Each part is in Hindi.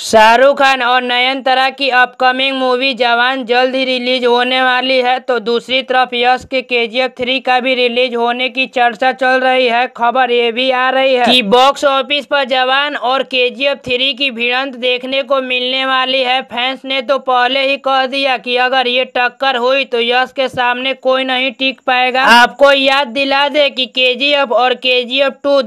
शाहरुख खान और नयनतारा की अपकमिंग मूवी जवान जल्द ही रिलीज होने वाली है तो दूसरी तरफ यश के जी एफ थ्री का भी रिलीज होने की चर्चा चल रही है खबर ये भी आ रही है कि बॉक्स ऑफिस पर जवान और के जी एफ थ्री की भिड़ंत देखने को मिलने वाली है फैंस ने तो पहले ही कह दिया कि अगर ये टक्कर हुई तो यश के सामने कोई नहीं टिक पाएगा आपको याद दिला दे की के और के जी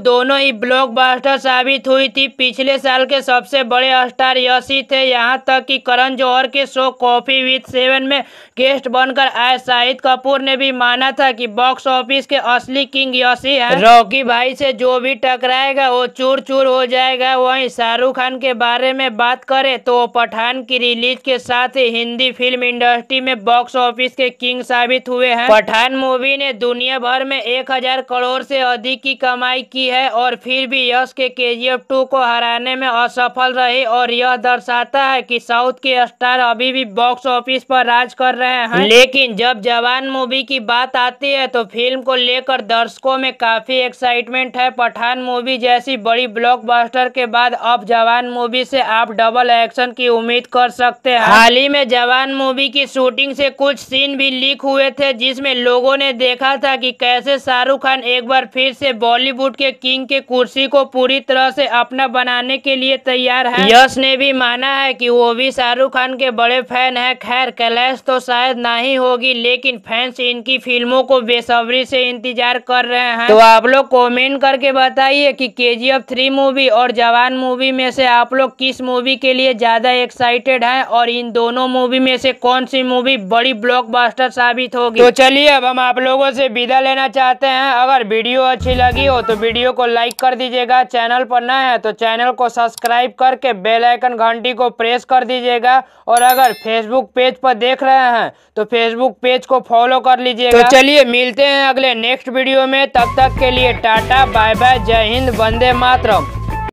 दोनों ही बास्टर साबित हुई थी पिछले साल के सबसे बड़े लगातार यशी थे यहाँ तक कि करण जौहर के शो कॉफी विथ सेवन में गेस्ट बनकर आए शाहिद कपूर ने भी माना था कि बॉक्स ऑफिस के असली किंग यशी है रॉकी भाई से जो भी टकराएगा वो चूर चूर हो जाएगा वहीं शाहरुख खान के बारे में बात करे तो पठान की रिलीज के साथ ही हिंदी फिल्म इंडस्ट्री में बॉक्स ऑफिस के किंग साबित हुए हैं पठान मूवी ने दुनिया भर में एक हजार करोड़ से अधिक की कमाई की है और फिर भी यश के के जी को हराने में असफल रही और यह दर्शाता है कि साउथ के स्टार अभी भी बॉक्स ऑफिस पर राज कर रहे हैं लेकिन जब जवान मूवी की बात आती है तो फिल्म को लेकर दर्शकों में काफी एक्साइटमेंट है पठान मूवी जैसी बड़ी ब्लॉकबस्टर के बाद अब जवान मूवी से आप डबल एक्शन की उम्मीद कर सकते हैं हाँ। हाल ही में जवान मूवी की शूटिंग से कुछ सीन भी लीक हुए थे जिसमें लोगों ने देखा था कि कैसे शाहरुख खान एक बार फिर से बॉलीवुड के किंग के कुर्सी को पूरी तरह से अपना बनाने के लिए तैयार है यश उसने भी माना है कि वो भी शाहरुख खान के बड़े फैन हैं खैर कैलाश तो शायद ना ही होगी लेकिन फैंस इनकी फिल्मों को बेसब्री से इंतजार कर रहे हैं तो आप लोग कमेंट करके बताइए कि के जी एफ थ्री मूवी और जवान मूवी में से आप लोग किस मूवी के लिए ज़्यादा एक्साइटेड हैं और इन दोनों मूवी में से कौन सी मूवी बड़ी बास्टर साबित होगी तो चलिए अब हम आप लोगों से विदा लेना चाहते हैं अगर वीडियो अच्छी लगी हो तो वीडियो को लाइक कर दीजिएगा चैनल पर न है तो चैनल को सब्सक्राइब करके बेल आइकन घंटी को प्रेस कर दीजिएगा और अगर फेसबुक पेज पर देख रहे हैं तो फेसबुक पेज को फॉलो कर लीजिएगा तो चलिए मिलते हैं अगले नेक्स्ट वीडियो में तब तक के लिए टाटा बाय बाय जय हिंद वंदे मातरम